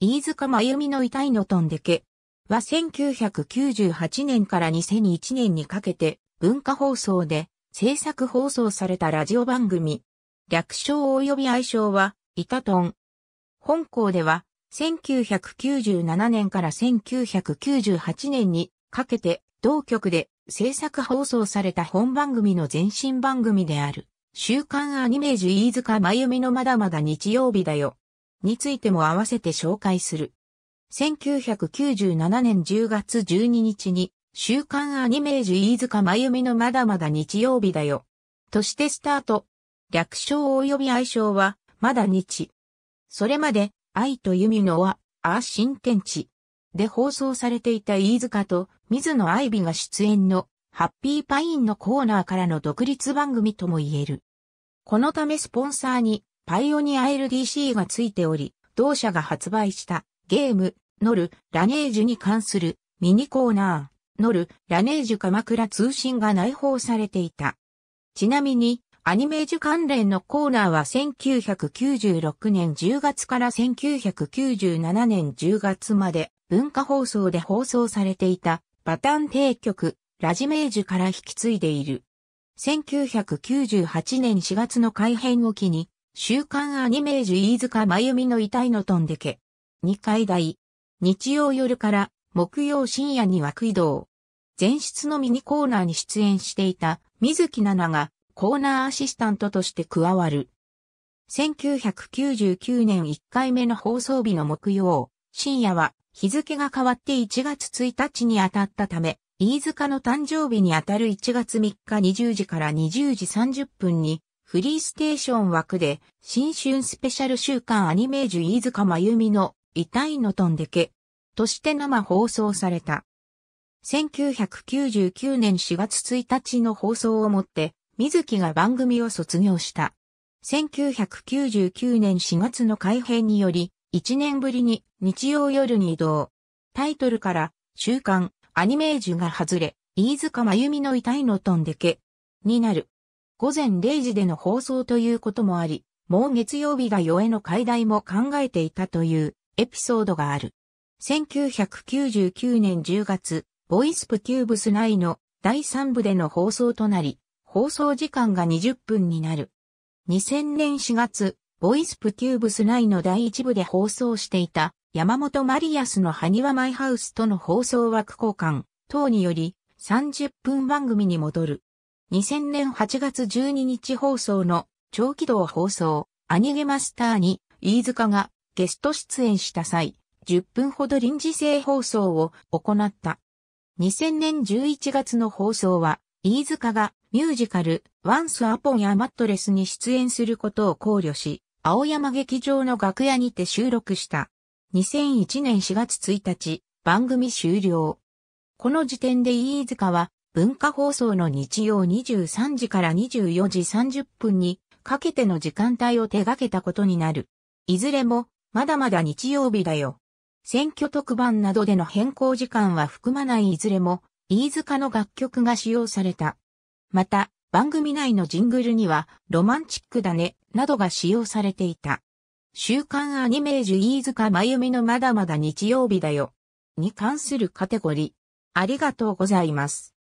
飯塚真由美の遺体の飛んでけは1998年から2001年にかけて文化放送で制作放送されたラジオ番組。略称及び愛称は、イタトン。本校では、1997年から1998年にかけて同局で制作放送された本番組の前身番組である。週刊アニメージュ飯塚真由美のまだまだ日曜日だよ。についても合わせて紹介する。1997年10月12日に、週刊アニメージュ飯塚真由美のまだまだ日曜日だよ。としてスタート。略称及び愛称は、まだ日。それまで、愛と弓のは、あ新天地。で放送されていた飯塚と、水野愛美が出演の、ハッピーパインのコーナーからの独立番組とも言える。このためスポンサーに、パイオニア LDC がついており、同社が発売したゲーム、ノル、ラネージュに関するミニコーナー、ノル、ラネージュ鎌倉通信が内包されていた。ちなみに、アニメージュ関連のコーナーは1996年10月から1997年10月まで文化放送で放送されていたバタン提曲、ラジメージュから引き継いでいる。1998年4月の改編を機に、週刊アニメージュ飯塚真由美の遺体の飛んでけ。二階大。日曜夜から木曜深夜に枠移動。前室のミニコーナーに出演していた水木奈々がコーナーアシスタントとして加わる。1999年1回目の放送日の木曜、深夜は日付が変わって1月1日に当たったため、飯塚の誕生日にあたる1月3日20時から20時30分にフリーステーション枠で、新春スペシャル週間アニメージュ飯塚真由美の痛いのとんでけ、として生放送された。1999年4月1日の放送をもって、水木が番組を卒業した。1999年4月の改編により、1年ぶりに日曜夜に移動。タイトルから、週刊、アニメージュが外れ、飯塚真由美の痛いのとんでけ、になる。午前0時での放送ということもあり、もう月曜日が夜への解題も考えていたというエピソードがある。1999年10月、ボイスプキューブス内の第3部での放送となり、放送時間が20分になる。2000年4月、ボイスプキューブス内の第1部で放送していた山本マリアスの埴輪マイハウスとの放送枠交換等により30分番組に戻る。2000年8月12日放送の長期動放送アニゲマスターに飯塚がゲスト出演した際、10分ほど臨時制放送を行った。2000年11月の放送は、飯塚がミュージカル、ワンスアポンやマットレスに出演することを考慮し、青山劇場の楽屋にて収録した。2001年4月1日、番組終了。この時点で飯塚は文化放送の日曜23時から24時30分にかけての時間帯を手掛けたことになる。いずれも、まだまだ日曜日だよ。選挙特番などでの変更時間は含まないいずれも、飯塚の楽曲が使用された。また、番組内のジングルには、ロマンチックだね、などが使用されていた。週刊アニメージュ飯塚真由美のまだまだ日曜日だよ。に関するカテゴリー。ありがとうございます。